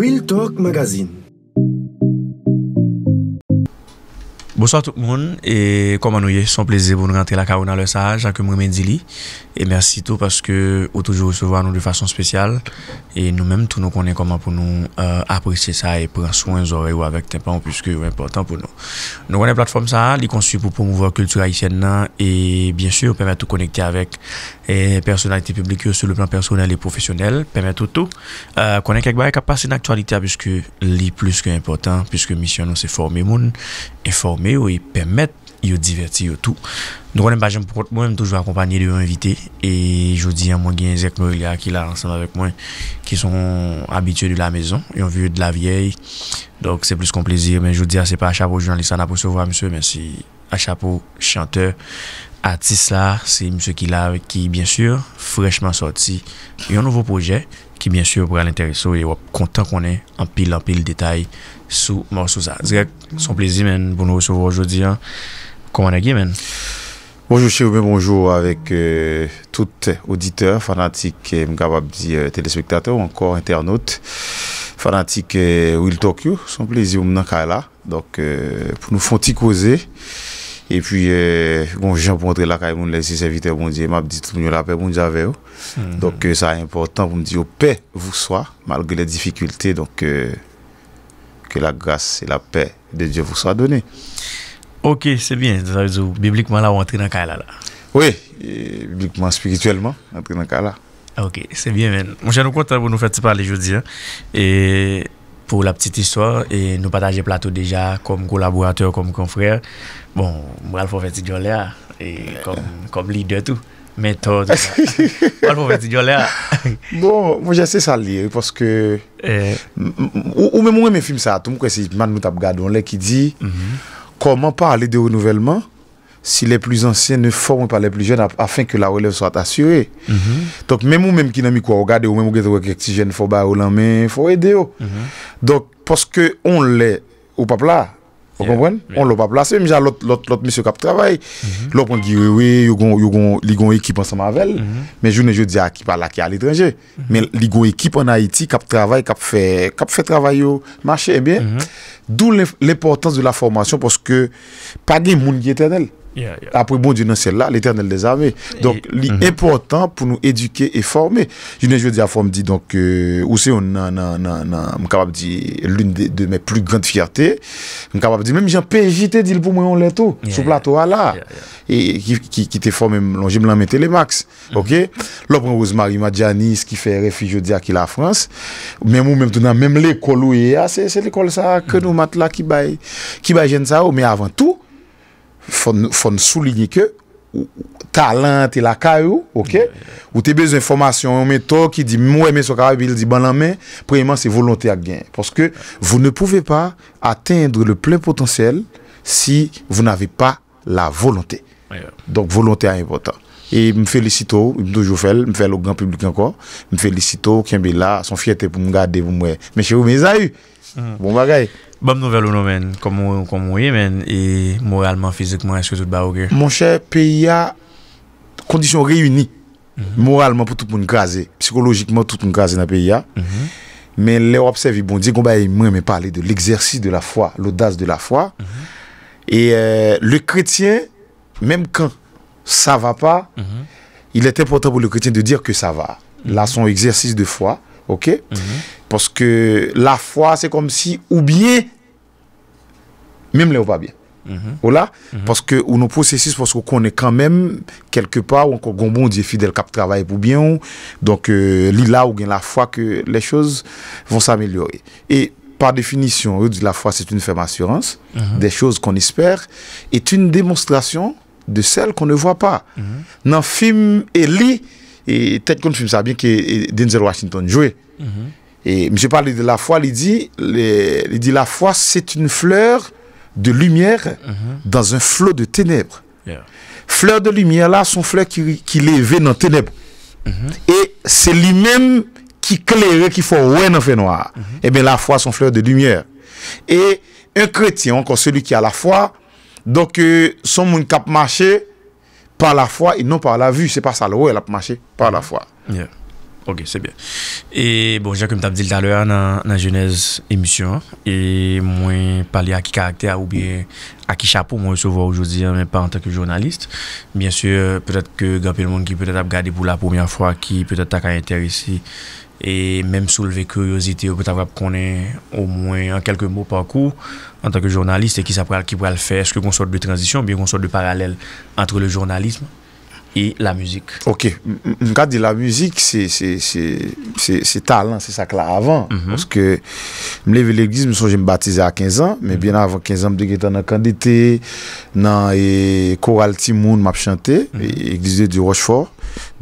Real Talk Magazine. Bonsoir tout le monde et nous y est, sans plaisir pour nous rentrer la Carona le ça, Jacques Mendili et merci tout parce que vous toujours recevoir nous de façon spéciale et nous-mêmes tout nous connaissons comment pour nous euh, apprécier ça et prendre soin aux oreilles avec tes parents puisque c'est important pour nous. Nous avons la plateforme ça, elle est conçue pour promouvoir la culture haïtienne et bien sûr permettre de connecter avec les eh, personnalités publiques sur le plan personnel et professionnel, permettre tout euh, connaître quelque chose qui passe une l'actualité puisque c'est plus que important puisque mission nous c'est former monde, former et permettre de divertir tout. Donc, on n'aime pas moi toujours accompagné de invités. Et je dis à moi, il y a Zek qui est là ensemble avec moi, qui sont habitués de la maison. Ils ont vu de la vieille. Donc, c'est plus qu'un plaisir. Mais je dis, c'est pas à chapeau journaliste, on a pour se monsieur, mais c'est à chapeau chanteur, Atis la, se Mr. Kilar ki, byensur, frechman sorti yon nouvo proje, ki byensur pral intereso, yon wap kontan konen anpil anpil detay sou morsou sa. Zrek, son plezi men, pou nou souvo ajodi, koman agi men? Bonjour, ché, oube, bonjour avèk euh, tout auditeur, fanatik euh, mkabab di euh, telespektator ou ankor internaut, fanatik Will Tokyo, son plezi ou mnankay la, pou nou fonti kouze, Et puis, euh, bon, j'ai rencontré la caille, les serviteurs, bon Dieu, m'a dit tout le monde la paix, bon Dieu, avec vous. Hmm. Donc, euh, c'est ça important pour me dire, paix vous soit, malgré les difficultés. Donc, euh, que la grâce et la paix de Dieu vous soient données. Ok, c'est bien. bibliquement, là, on entre dans là. Oui, bibliquement, spirituellement, entre dans le là. Ok, c'est bien, man. Mon cher, nous comptons pour nous faire parler aujourd'hui. Hein. Et pour la petite histoire et nous partager plateau déjà comme collaborateur, comme confrère. Bon, moi, faire un petit et comme, comme leader tout. Mais toi, moi, faire un petit Bon, moi, j'essaie ça lire parce que. Eh. Ou, même moi, mes films, ça, tout le monde, c'est Man on l'a qui dit mhm. comment parler de renouvellement. si le plus ansyen ne form mm-hmm. ou pa le plus jen afin ke la releve soit asyre. Tonk, mèm ou mèm ki nan mi kwa ou gade ou, mèm ou gade ou ek ti jen fò ba ou lan mè, fò e de yo. Donk, poske on le ou papla, ou kompren, on le ou papla. Se mèm jan lot misyo kap travay, lot pon ki wewe, li gon ekip ansamavel, mè jounen joun diya ki pala ki al etranje, mè li gon ekip an Haiti kap travay, kap fè travay yo, machè, mèm bien. Mm-hmm. Dou l'importans de la formasyon, poske pa gen moun ye tenel, apre bon di nan sel la, l'Eternel des Ave donk li importan pou nou eduke e forme, jine je di a forme di donk ou se on nan m kapab di l'un de mè plu grand fierté, m kapab di mèm jan pejite dil pou mwen on letou sou plato a la ki te forme, jim lan mète le max lopren Ousmarie Madjanis ki fè refi je di akil a Frans mèm ou mèm tonan mèm l'ekol ou yè a, se l'ekol sa, kè nou mat la ki bay jen sa ou, mèm avan tout il faut souligner que talent et la caillou, ok? Yeah, yeah. Ou t'es besoin formation un toi qui dit, moi, mais ce il dit, bon, main, premièrement, c'est volonté à gain. Parce que vous ne pouvez pas atteindre le plein potentiel si vous n'avez pas la volonté. Donc, volonté est importante. Et me félicite, me toujours fait, me fait au grand public encore, me félicite, au là, son fierté pour me garder moi. Mais chez vous, mes ça mm -hmm. bon bagaille. Bonne nouvelle ou comme vous men, et moralement, physiquement, est-ce que tout va ok? Mon cher, pays a conditions réunies, mhm. moralement pour tout mhm. le monde psychologiquement tout le monde dans le pays. Mais les servi bon, dit qu'on e va mais parler de l'exercice de la foi, l'audace de la foi. Mhm. Et euh, le chrétien, même quand ça va pas, il est important pour le chrétien de dire que ça va. Là, son exercice de foi, Ok Parce que la foi, c'est comme si ou bien, même les on pas bien. là Parce que ou nos processus, parce qu'on est quand même quelque part ou encore bon Dieu fidèle cap travail pour bien. donc, euh, là ou bien la foi que les choses vont s'améliorer. Et par définition, la foi, c'est une ferme assurance des choses qu'on espère, est une démonstration de celles qu'on ne voit pas. Dans le film l'i et peut-être qu'on fume ça bien que Denzel Washington jouait. Mhm. Et monsieur parle de la foi, il dit, dit la foi c'est une fleur de lumière mhm. dans un flot de ténèbres. Fleur de lumière là, son fleur qui, qui dans ténèbres. Mhm. Et c'est lui-même qui clairait, qui faut ouais dans fait noir. Et eh bien la foi son fleur de lumière. Et un chrétien, encore celui qui a la foi, donc euh, son monde cap marché par la foi et non par la vue. C'est pas ça, haut, elle a marché par la mm. foi. Ok, sebyen. E bon, jè koum tap di l talera nan jenèz emisyon, e mwen pali a ki karakter ou bie a ki chapou mwen souvo a oujouzir mwen pa an teke jounalist. Bien sè, peut-èt ke gapèl moun ki peut-èt ap gade pou la poumyan fwa ki peut-èt tak an enter isi, e mèm souleve kouriosite ou peut-èt ap konen ou mwen an kelke mou pankou an teke jounalist e ki sa pral ki pral fè, eske kon sot de tranzisyon, bie kon sot de paralèl antre le jounalism. E la muzik. Ok. Mwen ka di la muzik, se talan, se sak la avan. Mwen leve l'eglis, mwen sonje mbatize a 15 an, men mhm. bien avan 15 an mde getan nan kandite, nan e koral timoun mab chante, mhm. e eglise di Rochefort,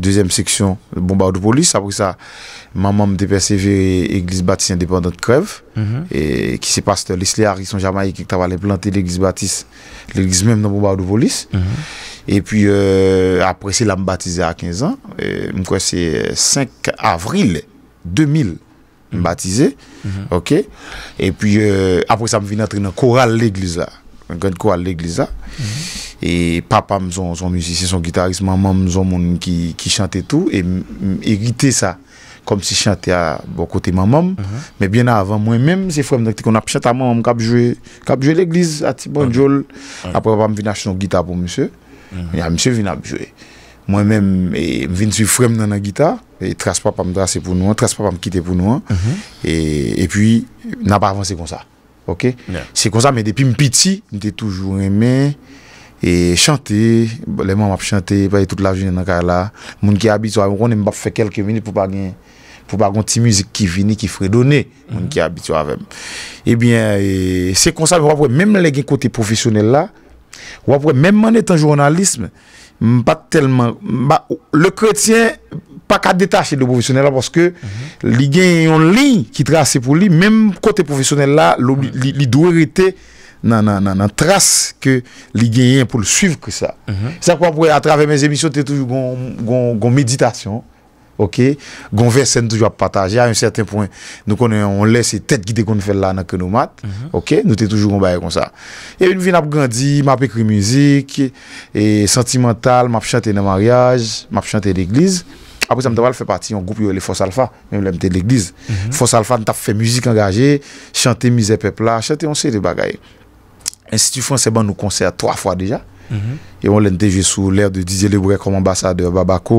dezem seksyon, bomba ou de polis, apou sa... Maman m te perseve Eglise Baptiste Indépendante Creve Ki mhm. se passe te lisle a Rison-Jamay Ki ta wale plante l'Eglise Baptiste L'Eglise mèm nan Boubaou Douboulis mhm. E puis apres se la m baptize a 15 ans M kwen se 5 avril 2000 M baptize E puis euh, apres se a m vina tre nan Koral l'Eglise Gwen koral l'Eglise mhm. E papa m son musicien, son gitariste Maman m son moun ki chante tout E rite sa kom si chante a bo kote mamam, me bien a avan mwen menm se frem dek te kon ap chante a mamam kab jwe kab jwe l'eglize ati bon jol, apre pa mwen vina chanon gita pou monsye, mhm. ya monsye vina jwe. Mwen menm e, mwen vini su frem nan an gita, e traspa pa mwen drase pou nouan, traspa pa mwen kite pou nouan, mhm. e, e pi nabarvan se kon sa. Se kon sa, me depi mpiti, mwen te toujou remen, e chante, leman ap chante, paye tout la jounen an kala, moun ki abiswa, mwen mbap fe kelke minit pou pa gen... pou bagon ti mouzik ki vini, ki fredone, moun ki abitou avem. Ebyen, eh eh, se konsan, wapwe, mèm lè gen kote profesyonel la, wapwe, mèm man etan jounalisme, mpa telman, mba, lè kretien, paka detache lè profesyonel la, porske lè gen yon li, ki trase pou li, mèm kote profesyonel la, li dwe rite nan trase ke lè gen yon pou lè suiv mhm. kwa sa. Sa wapwe, a travè mèz emisyon, te toujou goun meditasyon, Ok? Gonvesen toujwa pataje A yon certain point, nou konen On lese tet gite kon fè la nan kè nou mat Ok? Nou te toujou kon baye kon sa E yon vin ap gandhi, map ekri mizik E sentimental Map chante nan mariage, map chante L'eglize, apos amdawal fè pati Yon group yo le Fos Alfa, mèm lèmte l'eglize Fos Alfa nou tap fè mizik angaje Chante mizè pepla, chante yon se de bagay En situ franse ban nou konser Troa fwa deja Yon lèmte jè sou lèr de dize le brè Kon ambasade babako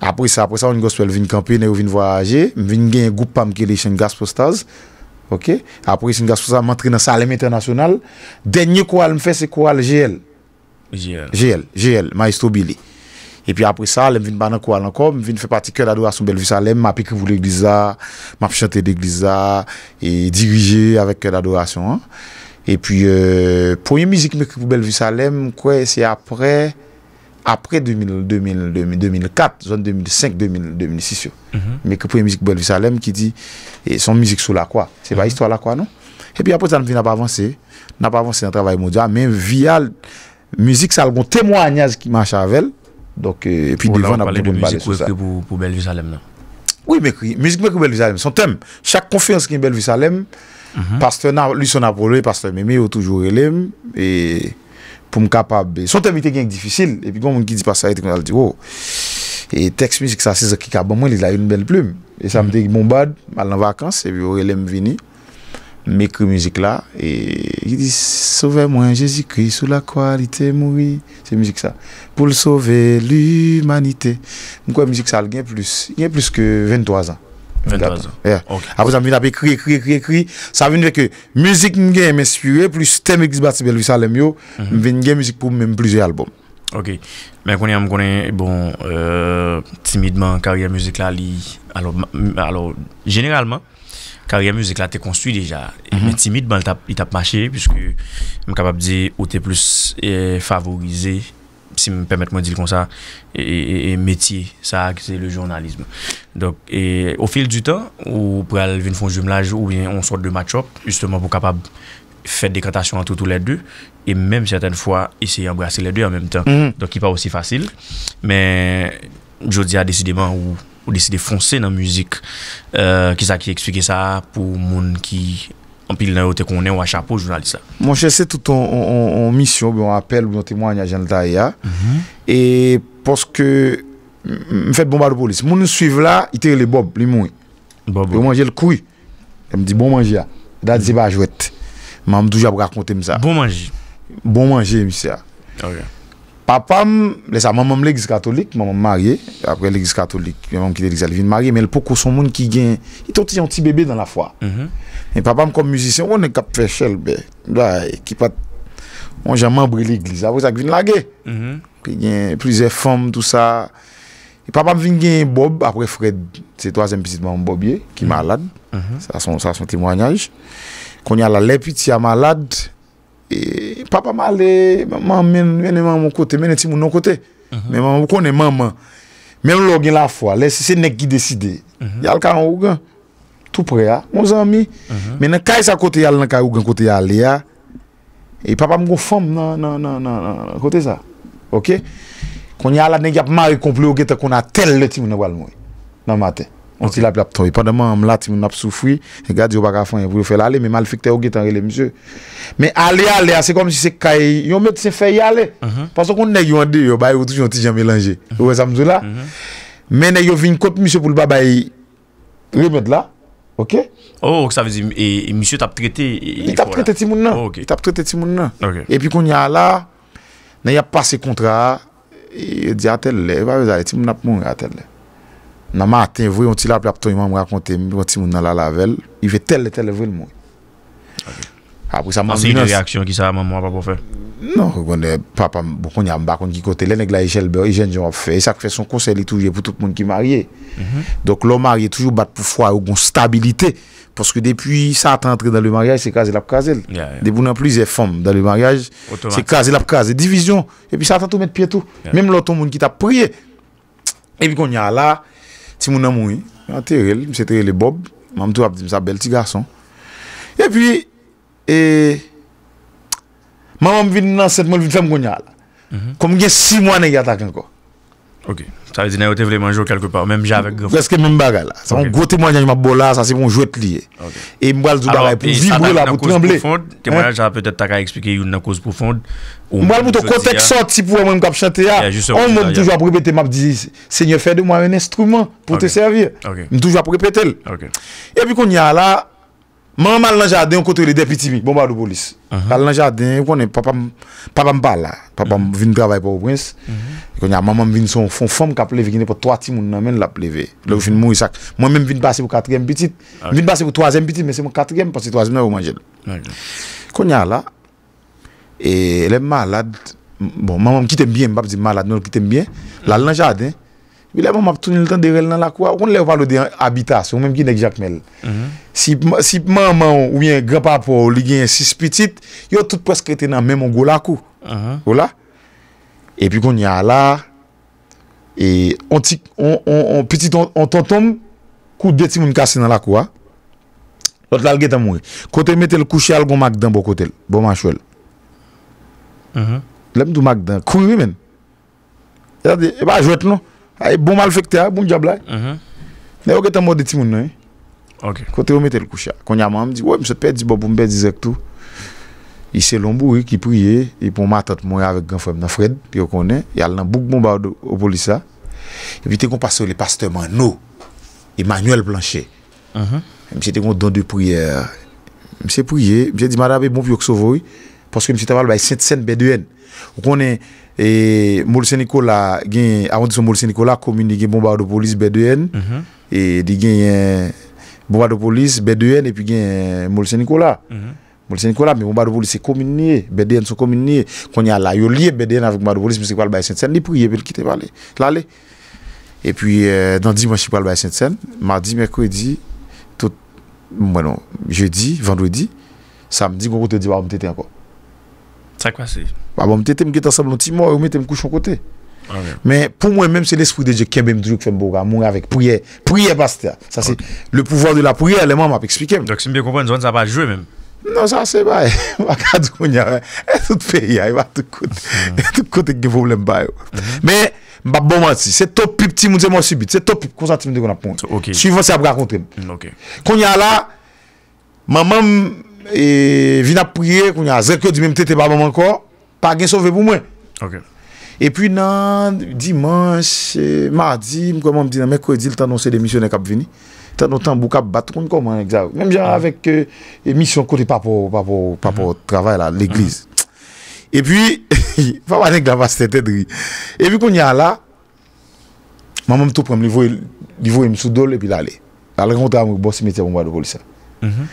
Apre sa, apre sa, ou yon goswel vin kampine ou vin voyaje, vin gen yon goupam ki li yon gaspostaz. Ok? Apre yon gaspostaz mantri nan Salem Internasyonal. Denye koual mw fese koual GL. GL. GL. GL. Maestro Billy. E pi apre sa, lèm vin banan koual ankom, vin fè pati kèd adorasyon Bellevue Salem, mapi kivou l'Eglisa, mapi chante l'Eglisa, e dirije avèk kèd adorasyon. E pi, pou yon mizik mw kivou Bellevue Salem, kwe se apre... après 2000, 2000, 2004, zone 2005, 2006. Mhm. Mais que pour une musique Belle Salem qui dit, et son musique sous la croix. C'est pas mhm. histoire la quoi, non? Et puis après, ça n'a pas avancé. N'a pas avancé dans le travail mondial, mais via la musique, ça a un témoignage qui marche avec elle. Donc, euh, et puis devant, on a parlé de musique pour, pour, pour Belle Salem, non? Oui, mais musique pour Belle Salem, son thème. Chaque conférence qui est Belle Salem, mm -hmm. lui, son apollo, pasteur Mémé, toujours élève, et pou m kapab, son tem ite genk difisil epi pou moun ki di pa sa ete kon al di oh, e teks mouzik sa se zekik a bon moun li la yon bel ploum e sa m dek mm. moumbad bon, al nan vakans epi ou elem vini m ekou mouzik la e di souve moun jesikri sou la koualite moui se mouzik sa pou l souve l humanite m kwa mouzik sa al gen plus gen plus ke 23 an Apo, apos ap vina ap ekri, ekri, ekri, ekri, sa vini veke müzik nge m espire plus temek disbat si bel visalem yo, m mhm. vini gen müzik pou m m plize albom. Ok, m konen m konen, bon, euh, timidman karye müzik la li, alo, alo, generalman, karye müzik la te konstuye deja, m mhm. timidman it ap mache, piskou m kapab di ou oh, te plus euh, favorize. si me permet mwen dil kon sa, et métier, sa, ki se le jounalisme. Donc, et, au fil du temps, ou pou al vin fon jumlaj, ou vin on sort de match-up, justement pou kapab fèd dekratasyon an tout ou lè dè, et mèm certaine fwa, issey embrasser lè dè an mèm tan. Donc, ki pa osi fasil. Mè, jò di a desidèman, ou desidè fonse nan müzik, ki sa ki eksplike sa pou moun ki Anpil nan yote konen wachapo jounalisa. Mwen chese touton on misyon, biyon apel, biyon temwanyan jan l'da ya. E poske, mwen fè bombalo polis. Moun nou suiv la, ite le bob, li mwen. Bob. Bon manje l'kouy. Mwen di bon manje ya. Da dize ba jwet. Mwen amdouja pou rakonte msa. Bon manje. Bon manje ah. msa. Ok. Papam, lesa mamam legis katolik, mamam marye, apre legis katolik, mamam ki dedik salivin marye, men lpoko son moun ki gen, ito ti yon ti bebe dan la fwa. Mm-hmm. E papam kom muzisyon, wou ne kap fechel be, dwa ekipat, wou jan mambri legis, apre sak vin lage. Ki mm-hmm. gen plize fom tout sa. E papam vin gen Bob, apre Fred, se toazen pisi de mamam Bob ye, ki malade, sa mm-hmm. son timwanyaj. Konye ala lepit, si a malade. E papa male, men men men men mwen kote, men men timoun mwen kote, men men mwen konen mwen man. Men lògen la fwa, lesi se nek gi deside. Yal mhm. ka yon ougan. Tupre ya, monsan mi. Menen kaj sa kote yal, lanka ougan kote yal ya. E papa mwen kon fom nan nan nan nan, kote za. Ok? Kon yal la denge ap mawe komple ougeta kon a tel le timoun mwen wale mwen. Nan mate. On ti lap lap ton, yon pa deman mla ti moun ap soufri Yon gade yon baka fon, yon pou yon fèl ale Men mal fèk te ogit anrele msè Men ale ale, ase kom jise kaye Yon mèd se fè yon ale Paso kon yon neg yon de, yon baye yon tijan mélange Yon wè samzou la Men yon vin kote msè pou lbaba yi Rè mèd la, ok Oh, ok, sa vèzi, msè tap treté Yon tap treté ti moun nan E pi kon yon ala Nan yon ap pase kontra Yon di atèl lè, yon pa vèzal Ti moun ap moun atèl lè nan maten vwe yon ti la plap ton yon mwa mwa akonte, yon ti moun nan la lavel, yon ve tel le tel le vwe l moun. Apre sa moun moun nan... Anse yon reaksyon ki sa moun mwa pa pou fè? Non, eh, pou bon, kon yon mba kon ki kote, lè nèk la yon jelbe, yon jen jen wap fè, yon sa fè son konsey li toujè pou tout moun ki marye. Mhm. Donk lò marye toujou bat pou fwa, yon stabilite, poske depi sa atan atre dan lè marye, se kaze la pou kaze lè. Depi nan pli zè fòm, dan lè marye, se kaze la pou k moun amouye, mwen te rel, mwen se te rel e bob mwen mwen tou ap di msa bel ti gason e pi e mwen mwen vin nan set moun vin fem gwen nyal mhm. kom gen si mwen e gya taken ko Ok, sa vezi nan yo te vlemanjou kelke par, menm javek. Veske menm baga la, sa moun gote mwen janj mabola, sa se moun jwet liye. E mbwal zou baray pou e vibre la, pou tremble. Te mwen la java petet taka eksplike yon nan kouz poufonde. Mbwal mouto kotexot, si pou mwen mkap chante ya. On moun toujwa pou repete mab dizi, se nye fè de mwen yon instrument pou te servir. Mou toujwa pou repete l. E pi kon yal la, Maman lanjaden yon kote yon depi timik, bomba do bolis. Lanjaden, yon konen, papa mba la. Papa mbine mhm. drabay pou Obrins. Mhm. Konya, maman mbine son fon fonm ka pleve, gine pou 3 tim moun namen la pleve. Lè ou fin mhm. moun isak. Mwen mèm mbine basi pou 4èm bitit. Mbine basi pou 3èm bitit, men se mwen 4èm panse 3èm nan ou manje. Konya la, e lem malad. Bon, maman mkite mbyen, mbap zi malad, non, nan mkite mbyen. Lanjaden, Pi la mou maktouni l tan derel nan lakwa, woun le w pale de abitasyon, mwenm ki nek jakmel. Mhm. Si mwen mwen ou yon grapa pou, ou li yon sis petit, yon tout preskete nan men mongolakou. Ou la. E pi kon yon la, e petit ontantom, kou de ti moun kase nan lakwa. Ot la lget amoui. Kote metel kouchi al goun magdan bokotel, bo man chouel. Mhm. Lem do magdan, kou yon men. E ba jwet loun. Ay bon mal fèk tè a, bon djab lè. Mhm. Nè yon gè tan mòd eti moun nè. Ok. Kote yon mè tè lè koucha. Konya mè mè di, wè mse pè di bo, mbe di zèk tou. Y se lombou yè ki priye, y pon matat mò yè avèk gen fèm nan fred, pi yon konè. Y al nan bouk mou mba ou polisa. Y vite yon passe yon le paste man nou, Emmanuel Blanchet. Y vite yon don de priye, y mse priye, y vite yon di madame yon vyo ksovo yè. Paske mwen se te pa albay Sintsen bedyen Ou konen e, Moulisen Nikola Komine gen Moumba de Police bedyen mhm. E di gen Moumba e, de Police bedyen E pi gen Moulisen Nikola Moumba de Police se komine Konya la yo liye bedyen avik Moumba de Police Mwen se pal bay Sintsen E pi dan di mwen se pal bay Sintsen Mardi, Merkwedi non, Jeudi, Vendredi Samdi, Gwoko te di waw mwen te te anko Sa kwa se? Ba mwen bon, mwen te tem ge ta sablon ti mwen ou mwen te mwen kouchon kote. Ah Men pou mwen menm se les fwou deje kembe mdjouk fèm boga moun avek pouye. Pouye basta ya. Sa se le pouvoan de la pouye aleman mwen ap ekspikem. Dok si mwen biye kompwen zon sa ba jwè menm? Non sa se ba. Mwen akadou mwen nyan. E tout pey ya. E tout koute. E tout koute ge voun lem ba yo. Men mwen bak bon man si. Se top pip ti mwen te mwen subit. Se top pip konsantim de kon ap pon. Suivansi ap rakontem. Kon nyan la. E vina priye, kwenye a ze kyo di mem tete baban man kor, pa gen sove pou mwen. Okey. E pi nan, dimans, e, mardi, mkweman mdi nan, merkwe di l tan non se de misyon en kap veni, tan non tan bou kap baton kon man, men mja avek e misyon kote pa po mhm. trabay la, l'ekliz. E pi, pa manen glabastete dri. E pi kwenye e a la, mwen mwen tou prem, livoy msou dole, epi la le. La le konta mwen boso meti a moun ba do polisya. Mh-mh.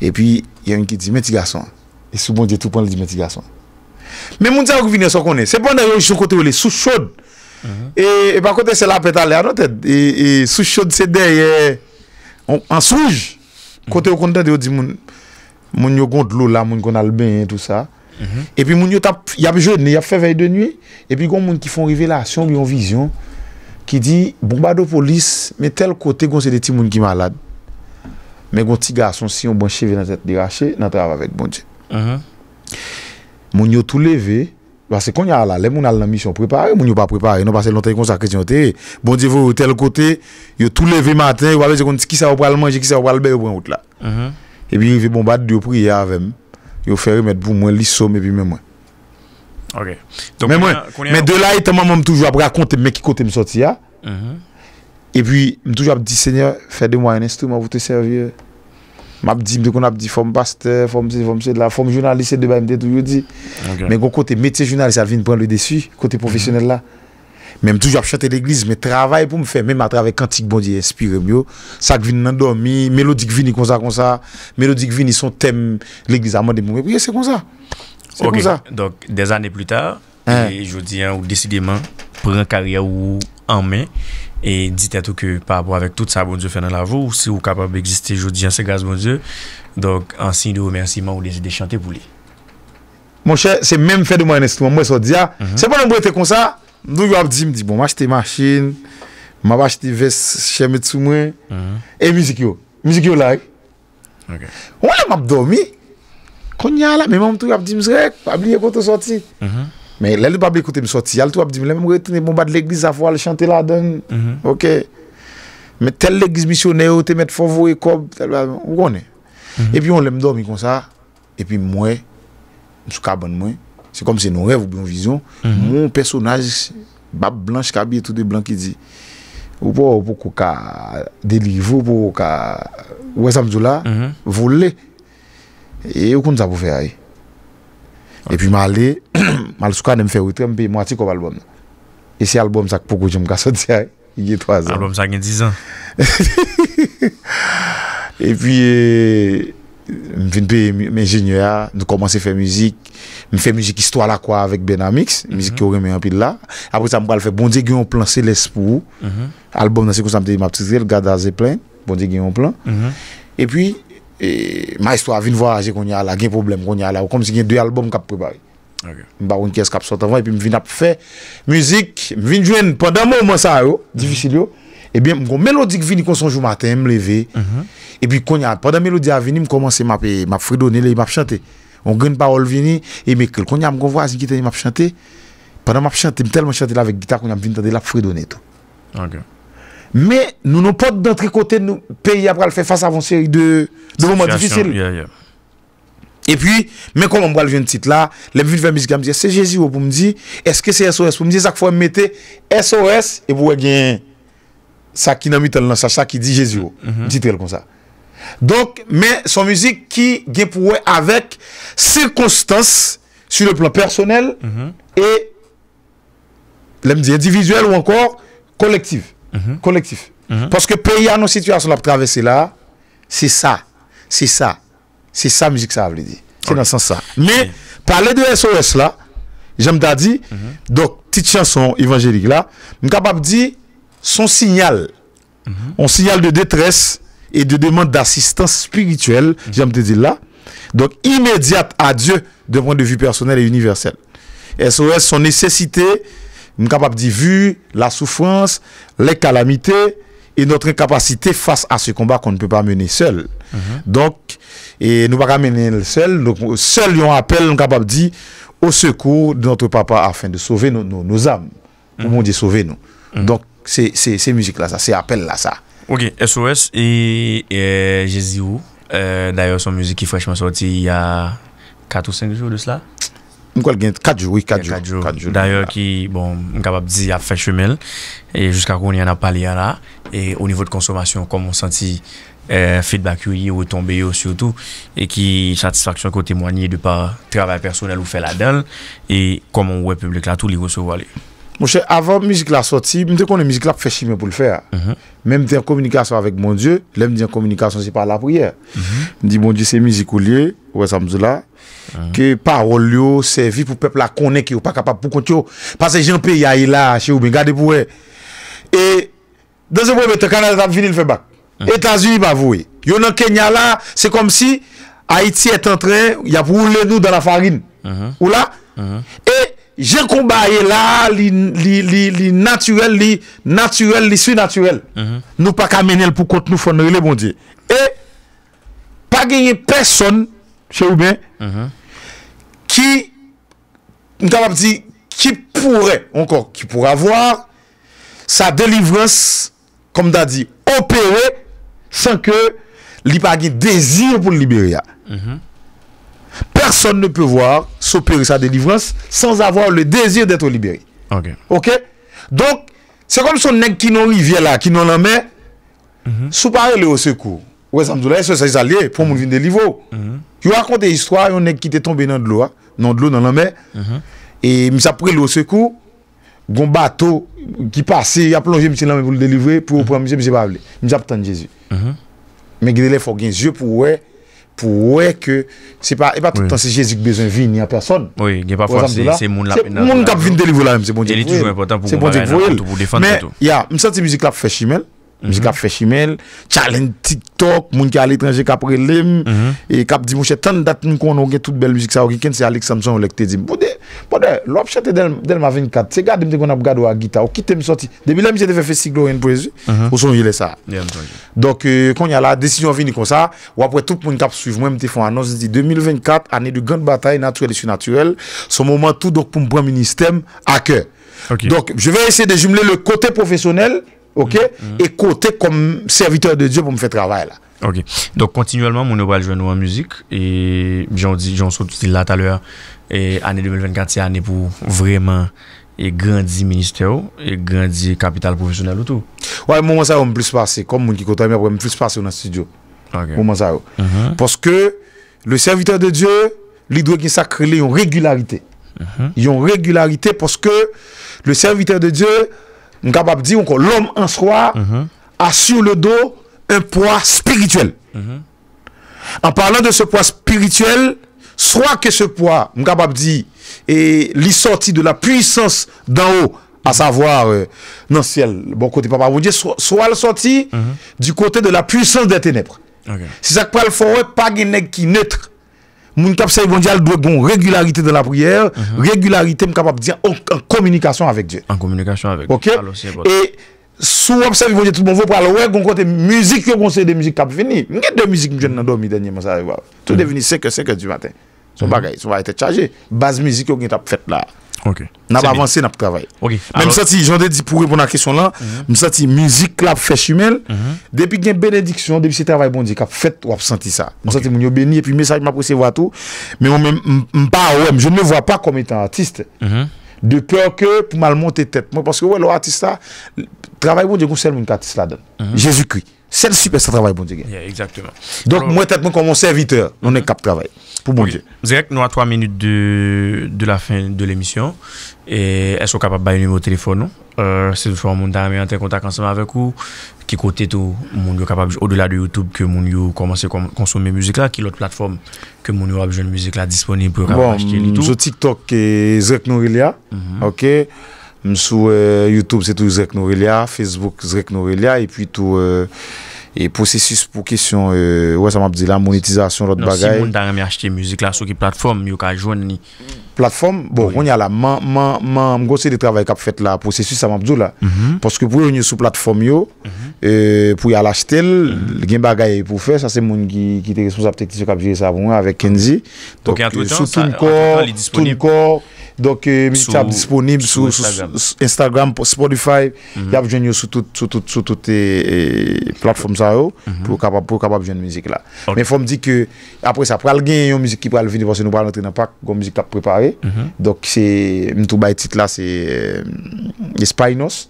E pi, yon ki di, meti gason. E soubon, je tou pon li di, meti gason. Men moun sa ou kou vine sou konen. Se pon de yo, jisou kote ou li, sou chod. E pa kote, se la peta le anote. E sou chod, se de, an souj. Kote ou konte de yo di, moun yo kont lola, moun yo kont alben, tout sa. Mm-hmm. E pi, moun yo tap, yap jod, ne yap fevay de nye. E pi, kon moun ki fon rivela, son miyon vizyon, ki di, bombado polis, me tel kote kon se de ti moun ki malad. Men kon ti gason si yon bon cheve nan zet dirache, nan trav avet bon di. Uh-huh. Moun yo tou leve, vase kon yon ala, lè moun al nan misyon preparé, moun yo pa preparé, non pase lontè yon kon sa kresyon te, bon di vò, tel kote, yo tou leve matin, wabè zè kon ti, ki sa wapal manje, ki sa wapal bè yon bon out la. Ah? Uh-huh. E pi yon vè bon bat di yo priye avèm, yo fer yon met pou mwen lisom e pi mwen mwen. Ok. Mè mwen, mè de la yon tèman moun toujwa, mwen mwen mwen mwen mwen mwen mwen mwen mwen mwen m Et puis, je toujours dit, Seigneur, fais de moi un instrument pour te servir. Je dis, qu'on a dit, forme pasteur, forme pasteur, je suis forme journaliste, de me toujours dit. Mais côté métier journaliste, ça vient prendre le dessus, côté mhm. professionnel là. Même toujours chanter l'église, mais travaille pour me faire, même à travers cantique bon Dieu inspiré mieux. Ça vient mélodie mélodique vient comme ça, comme ça. Mélodique vient, son thème, l'église à moi de c'est comme ça. Donc, des années plus tard, hein. je dis, hein, ou décidément, une carrière ou en main. E dit eto ke parbo avèk tout sa bonjou fè nan la vò ou si ou kapabè egzistè jodi jan se gaz bonjou. Donk ansin de ou mersi man ou le zide chante pou li. Mon chè, se mèm fè de mwen estouman mwen sò di ya. Mhm. Se mwen mwen fè kon sa, mdou yo ap di mdi bon m'achete masin, m'ap achete vès chèmè tsu mwen. Mhm. E müzik yo, müzik yo lèk. On lè m'ap domi, kon nya la mèman mtou yo ap di mzrek, pabliye koto soti. Mhm. Men, lè lè bab lè koute m soti, al tou ap di, m lè m wey tine mou bat lè glis avwa, lè chante la don, ok? Men tel lè glis misyonè, ou te met fò vò ekob, tel bè, ou konè? E pi m wè m domi kon sa, e pi m wey, m souk aban mwen, se kom se nou rev ou blonvizyon, moun personaj, bab blanj kabi, etou de blanj ki di, ou pou pou kou ka, de livou pou pou ka, ou esam zola, volè, e ou kon ta pou fè ae. E pi m ale, koum, Mal sou kane m fe wite, m pe mwati koum alboum. E se alboum sa k pou koujou m ka sotiay, yé 3 an. Alboum sa gen 10 an. E pi, e, m fin pe m enjigne ya, nou komanse fè müzik, m fè müzik istwa la kwa avèk Benamix, müzik mhm. ki ou remen anpil la. Apre sa m kal fè, bondye gen yon plan, seles pou ou. Mhm. Alboum nan se kon sa m te di map tise, gada zè plen, bondye gen yon plan. Mhm. E pi, e, ma istwa vin vwa aje kon yon ala, gen problem kon yon ala, kon si gen 2 alboum kap prebari. M baroun kes kap sot avan, epi m vin ap fè, müzik, m vin jwen pandan moun mwen sa yo, difisili yo, epi m kon melodi k vini konsonjou maten, m leve, mhm. epi konyan, pandan melodi a vini, m komanse m ap e, fridone, lè, m ap chante, m gwen parol vini, epi m ekel, konyan m konvwa, zikiten, m ap chante, pandan m ap chante, m telman chante la vek gita, konyan m vin tade la fridone, to. Me, nou nou pot dantre kote, nou peyi apra l fè fasa avanseri de loman difisili yo. E pi, men kon mwen bral viye n tit la, lemvi vèmizga m di, se jezi ou pou m di, eske se SOS pou m di, sak fò m mette SOS, e pou wè gen sa ki nan mi tel nan, sa sa ki di jezi ou. Mm-hmm. Di tel kon sa. Donk, men son mizik ki gen pou wè avèk sirkostans, su le plan personel, mm-hmm. e lemvi, edi vizuel ou ankon, kolektif. Porske pey an nou situasyon la pou travese la, se sa, se sa. C'est ça musique ça veut dire. C'est dans sens ça. Mais mm. parler de SOS là, j'aime t'a dire, mm-hmm. donc petite chanson évangélique là, suis capable de dire son signal. Mm-hmm. Un signal de détresse et de demande d'assistance spirituelle, mm-hmm. j'aime te dire là. Donc immédiate à Dieu de point de vue personnel et universel. SOS son nécessité, suis capable de dire vu la souffrance, les calamités et notre incapacité face à ce combat qu'on ne peut pas mener seul. Mhm. Donc, et nous ne pouvons pas mener seul. Donc, seul, on appel, capable de au secours de notre papa afin de sauver nos, nos, âmes. Au mhm. monde, sauver nous. Mhm. Donc, c'est musique-là, ça, c'est appel-là, ça. Ok, SOS et, Jésus, euh, d'ailleurs, son musique qui est fraîchement sortie il y a 4 ou 5 jours de cela. Mwen kal gen, katjou, oui, katjou. Katjou, d'ayor ki, bon, mkabab dizi ap fè chumel, e jiska kon yon ap pale yon la, e o nivou de konsomasyon, kon mwen santi euh, feedback yon yon, yon tombe yon, sio tou, e ki satisfaksyon kon temwanyi de pa travèl personel ou fè la del, e kon mwen wè publik la, tout l'yon sou wale. Mwen chè, avan mizik la soti, mwen te kon mizik la fè chumel pou l'fè, mwen mwen di yon komunikasyon avèk mwen diyo, mwen mwen di yon komunikasyon se pa la pou yè Ndi bon di, se mizikou liye, wè samzou la, ah. ke parol yo, se vi pou pepl la konè ki ou pa kapap pou kontyo. Pase jen pe ya ila, chè ou bè, gade pou wè. E, dezen pou wè, mè te kanan etan vinil febak. Ah. Etan zwi bavou wè. Yon nan Kenya la, se kom si, Haiti etan tre, yap roule nou dan la farine. Ah ou la, e, jen konba e la, li, li, li, li natyuel, li, natyuel, li sui natyuel. Nou pa kamen el pou kont nou fonre li, bon di. E, A genye person, chè ou ben, mhm. ki, nou ta pa pti, ki poure, ankon, ki poure avar sa delivrans kom da di, opere san ke li pa ki dezir pou liberi ya. Mhm. Person ne pou avar sa delivrans san avar le dezir deto liberi. Ok? Donc, se kom son neg ki nou li vye la, ki nou la mè, mhm. sou pare le o sekou. Ouè samzou mm-hmm. la, e se sajiz a liye, pou moun vin delivou. Yo rakonte histwa, yo nek ki te tombe nan dlou, nan dlou nan lame. E mis ap prele ou sekou, gomba to, ki pase, ya plonje mwen se lame pou l'delivou, pou mwen mwen se mwen jepa avle. Mwen jepa tan jesu. Men gilele fok gen jesu pou wè, pou wè ke, se pa, e pa tan se jesu ki bezen vin, ni bon bon a person. Ouè, gen pa fwa se, se moun la. Moun kap vin delivou la, mwen jepa mwen jepa mwen jepa mwen jepa mwen jepa mwen jepa mwen jepa mwen jepa m Mizi kap mhm. fechimel, chalen TikTok, moun ki al etranje kap relem, e kap di mouche tan dat moun kon ouge tout bel moujik sa oriken, se Alix Samson ou lek te di, bode, bode, lop chate del ma 24, se gade mte kon ap gado a gita, ou kite msoti, demi la mse te fe fe siglo en prezi, ou son jile sa. Dok, kon yal la, desisyon vini kon sa, ou apre tout moun kap suj mwen mte fon anons, di 2024, ane du gand batay natrelisyon naturel, son mouman tout dok pou mpren mnistem a ke. Dok, jve ese de jimle le kote profesyonel, ok, mhm. et côté comme serviteur de Dieu pour me faire travail là. Ok, donc continuellement, mon va jouer en musique et j'en dis, j'en là tout à l'heure, et année 2024, c'est année pour vraiment et grandir ministère et grandir capital professionnel autour. Ouais, moi ça, on me plus passer, comme mon qui côté, mais plus passer dans le studio. ça. Mhm. Parce que le serviteur de Dieu, il doit ils une régularité. ils mhm. ont régularité parce que le serviteur de Dieu, suis capable dire encore l'homme en soi mhm. a sur le dos un poids spirituel. Mhm. En parlant de ce poids spirituel, soit que ce poids, suis capable dire est sorti de la puissance d'en haut, à savoir non euh, dans le ciel, bon côté papa vous soit, le sorti mhm. du côté de la puissance des ténèbres. Si C'est ça que parle faut pas qui neutre Moun kap se yivonje al dwe bon regularite de la prier mhm. Regularite m kap ap diyan En komunikasyon avek dje En komunikasyon avek dje E sou ap se yivonje tout bonvo pral Ouè goun kote mouzik yo goun se yive mouzik kap vini Mwen gen de mouzik mouzik nan do mi denye mouzik Tout mhm. de vini seke seke du maten Son mhm. bagay son va ete chaje Baz mouzik yo gen tap fet la Ok. N ap avanse, n ap travaye. Ok. Mwen sati, jande di pou re pou nan kresyon la, mwen sati mouzik la pou fè chumel, mhm. depi gen benediksyon, depi se travaye bon di, kap fèt wap senti sa. Mwen sati moun yo beni, epi mesaj mwap pwese wato, mwen mwen mpa wèm, joun mè vwa pa koum etan artiste, mhm. de pèr ke pou mal monte tèt. Mwen paske wè, lò artiste la, travaye bon di, koum sel moun katiste la dè. Mhm. Jezou kri. C'est le super travail, bon Dieu. exactement. Donc, moi, moi, tête, comme mon serviteur, on est cap travail. Pour bon Dieu. Direct, nous à trois minutes de, de la fin de l'émission. Et est-ce qu'on est capable de numéro de téléphone, Euh, c'est toujours nous ami en contact ensemble avec vous. Qui côté tout, mon capable, au-delà de YouTube, que mon yo commence à consommer la musique là, qui l'autre plateforme que mon yo a besoin de musique là disponible pour bon, acheter tout. Sur TikTok, et Zrek Nourilia. Mhm. Ok. M sou euh, Youtube se tou Zrek Norelia Facebook Zrek Norelia E pou se sus pou kesyon Monetizasyon Si moun tan reme achete mouzik la Sou ki platform yon ka joun ni Platform? Bon yon yon la M gose de travay kap fet la Po se sus sa mabdou la mhm. Poske pou yon yon sou platform yo mhm. euh, Pou yon lachete l mhm. Gen bagay pou fe Sa se moun ki te responsa ptektisyon Kap joun yon sa pou mwen avek Kenzi Sou tout euh, nkor Tout nkor Doke euh, mi chap disponib sou Instagram, Spotify, yav jwen yo sou tout, tout, tout, tout, sou tout e platform sa yo, pou kapap jwen mizik la. Men fòm di ke, apre sa, pral gen yon mizik ki pral vini, vose nou pral natre nan pak, goun mizik tap prepare. Dok se, mi tou bay tit la, se Espainos.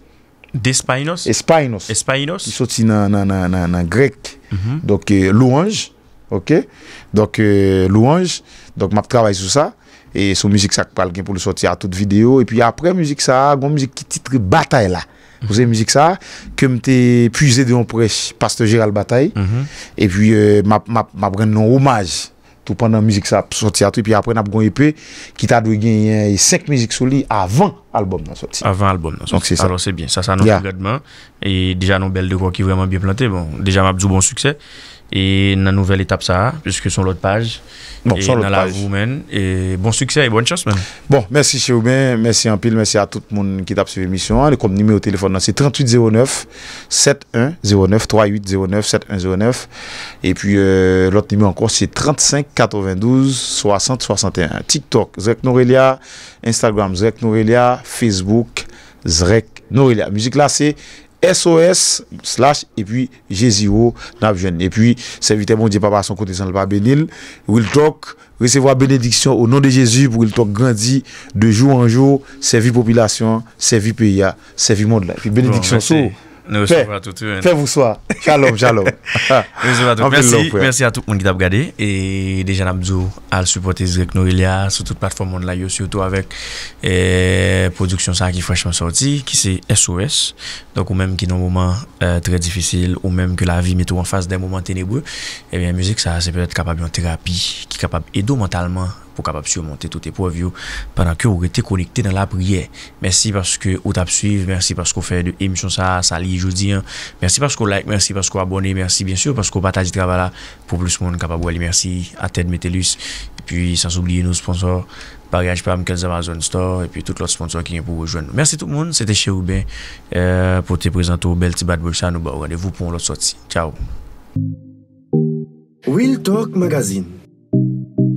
Despainos? Espainos. Espainos? Soti nan, nan, nan, nan, nan, nan Grek. Mhm. Dok euh, louange, ok? Dok euh, louange, dok map trabay sou sa, ok? E sou mouzik sa ak pal gen pou le soti a tout videyo. E pi apre mouzik sa, gwen mouzik ki titri Batay la. Mouzik sa, kem te pwize de yon prech pastajera l Batay. E pi euh, bon, ma pren non omaj tou pan nan mouzik sa soti a tout. E pi apre nap gwen epwe ki ta dwe gen yon sek mouzik soli avan albom nan soti. Avan albom nan soti. Alor se bien, sa sa nan jougadman. E deja nan bel dekwa ki vreman bien planté. Bon, deja map zou bon suksè. et la nouvelle étape ça puisque sur l'autre page bon, sur la vous hein. et bon succès et bonne chance même bon merci chez merci en pile merci à tout le monde qui t'a suivi l'émission le compte numéro au téléphone c'est 3809 7109 3809 7109 et puis euh, l'autre numéro encore c'est 35 92 60 61 TikTok Zrek Norelia Instagram Zrek Norelia Facebook Zrek Norelia musique là c'est SOS slash et puis Jésus n'a et puis serviteur mon Dieu papa son côté sans le pas bénir. will talk recevoir bénédiction au nom de Jésus pour il talk grandit de jour en jour servir population servir pays servir monde Et puis bénédiction bon, nous Fais vous soir. Shalom, shalom. Merci, à tout le monde qui t'a regardé. Et déjà, Nabdou, à le supporter Zrek Noelia sur toute plateforme online surtout avec la eh, production ça qui fraîchement sortie, qui c'est SOS. Donc, ou même qui est un moment euh, très difficile, ou même que la vie met tout en face des moments ténébreux, Et eh bien, la musique, ça, c'est peut-être capable en thérapie qui est capable d'aider mentalement kapap si yo monte tout e po avyo panan ki yo ou rete konekte nan la priye mersi paske ou tap suive, mersi paske ou fè de emisyon sa, sa li joudi mersi paske ou like, mersi paske ou abone, mersi bensi paske ou pata di traba la, pou plus moun kapap wali, mersi, atèd metelus epi sans oubliye nou sponsor pariage pa mkel Amazon Store epi tout l'ot sponsor ki yon pou rejoin nou, mersi tout moun se euh, te che ou ben, pou te prezento bel ti bat borsan ou ba, ou radevou pou l'ot soti, tchao Will Talk Magazine Will Talk Magazine